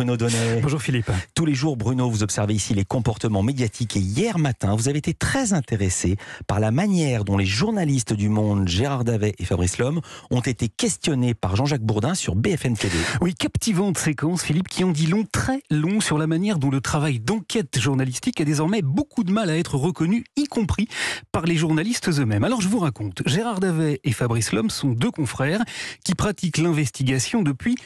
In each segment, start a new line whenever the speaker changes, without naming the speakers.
Bruno Donnet. Bonjour Philippe. Tous les jours, Bruno, vous observez ici les comportements médiatiques et hier matin, vous avez été très intéressé par la manière dont les journalistes du Monde, Gérard Davet et Fabrice Lhomme, ont été questionnés par Jean-Jacques Bourdin sur BFN TV. Oui, captivante séquence, Philippe, qui ont dit long, très long, sur la manière dont le travail d'enquête journalistique a désormais beaucoup de mal à être reconnu, y compris par les journalistes eux-mêmes. Alors je vous raconte, Gérard Davet et Fabrice Lhomme sont deux confrères qui pratiquent l'investigation depuis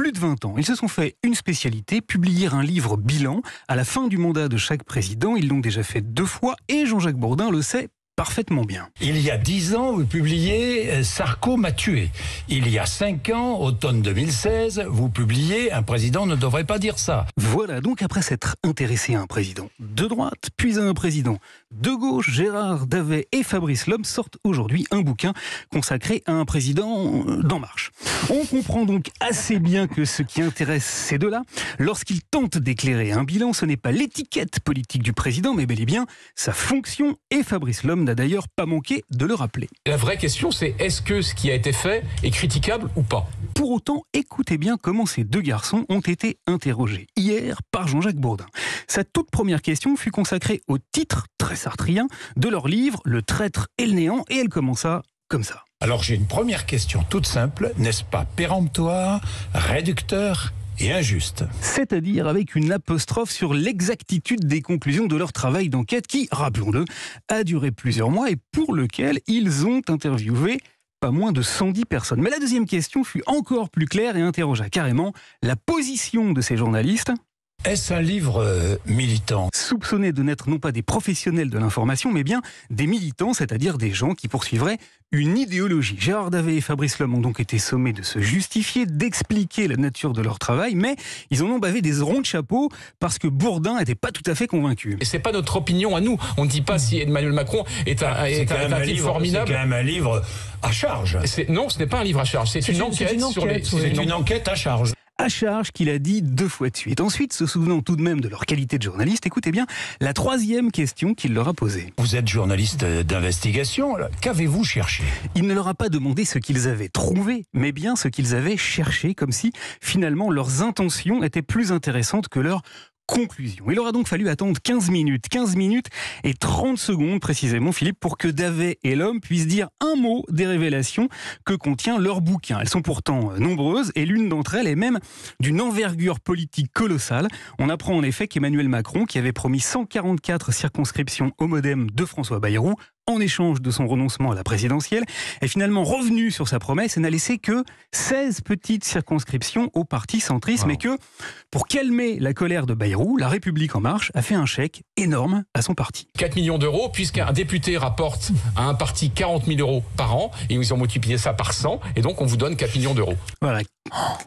plus de 20 ans. Ils se sont fait une spécialité, publier un livre bilan à la fin du mandat de chaque président. Ils l'ont déjà fait deux fois et Jean-Jacques Bourdin le sait parfaitement bien. Il y a dix ans, vous publiez euh, Sarko m'a tué. Il y a cinq ans, automne 2016, vous publiez Un président ne devrait pas dire ça. Voilà, donc après s'être intéressé à un président de droite, puis à un président de gauche, Gérard Davet et Fabrice Lhomme sortent aujourd'hui un bouquin consacré à un président euh, d'En Marche. On comprend donc assez bien que ce qui intéresse ces deux-là, lorsqu'ils tentent d'éclairer un bilan, ce n'est pas l'étiquette politique du président, mais bel et bien sa fonction. Et Fabrice Lhomme d'ailleurs pas manqué de le rappeler.
La vraie question, c'est est-ce que ce qui a été fait est critiquable ou pas
Pour autant, écoutez bien comment ces deux garçons ont été interrogés hier par Jean-Jacques Bourdin. Sa toute première question fut consacrée au titre très sartrien de leur livre Le traître et le néant et elle commença comme ça. Alors j'ai une première question toute simple, n'est-ce pas péremptoire, réducteur et injuste. C'est-à-dire avec une apostrophe sur l'exactitude des conclusions de leur travail d'enquête qui, rappelons-le, a duré plusieurs mois et pour lequel ils ont interviewé pas moins de 110 personnes. Mais la deuxième question fut encore plus claire et interrogea carrément la position de ces journalistes est-ce un livre euh, militant Soupçonnés de n'être non pas des professionnels de l'information, mais bien des militants, c'est-à-dire des gens qui poursuivraient une idéologie. Gérard Davé et Fabrice Lhomme ont donc été sommés de se justifier, d'expliquer la nature de leur travail, mais ils en ont bavé des ronds de chapeau parce que Bourdin n'était pas tout à fait convaincu.
Et c'est pas notre opinion à nous. On ne dit pas si Emmanuel Macron est un, livre formidable. C'est quand même un livre à charge. Non, ce n'est pas un livre à charge. C'est une, enquête, sur une enquête à charge
à charge qu'il a dit deux fois de suite. Ensuite, se souvenant tout de même de leur qualité de journaliste, écoutez bien la troisième question qu'il leur a posée. Vous êtes journaliste euh, d'investigation, qu'avez-vous cherché Il ne leur a pas demandé ce qu'ils avaient trouvé, mais bien ce qu'ils avaient cherché, comme si finalement leurs intentions étaient plus intéressantes que leurs conclusion. Il aura donc fallu attendre 15 minutes, 15 minutes et 30 secondes précisément, Philippe, pour que Davet et l'homme puissent dire un mot des révélations que contient leur bouquin. Elles sont pourtant euh, nombreuses et l'une d'entre elles est même d'une envergure politique colossale. On apprend en effet qu'Emmanuel Macron, qui avait promis 144 circonscriptions au modem de François Bayrou, en échange de son renoncement à la présidentielle, est finalement revenu sur sa promesse et n'a laissé que 16 petites circonscriptions au parti centriste, mais que, pour calmer la colère de Bayrou, La République En Marche a fait un chèque énorme à son parti.
4 millions d'euros, puisqu'un député rapporte à un parti 40 000 euros par an, et ils ont multiplié ça par 100, et donc on vous donne 4 millions d'euros.
Voilà,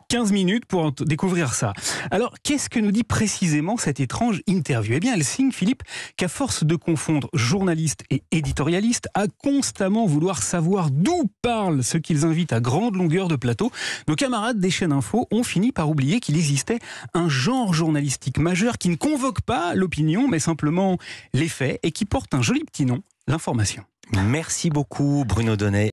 15 minutes pour découvrir ça. Alors, qu'est-ce que nous dit précisément cette étrange interview Eh bien, elle signe, Philippe, qu'à force de confondre journaliste et éditorialiste, à constamment vouloir savoir d'où parle ce qu'ils invitent à grande longueur de plateau, nos camarades des chaînes info ont fini par oublier qu'il existait un genre journalistique majeur qui ne convoque pas l'opinion, mais simplement les faits, et qui porte un joli petit nom, l'information. Merci beaucoup, Bruno Donnet.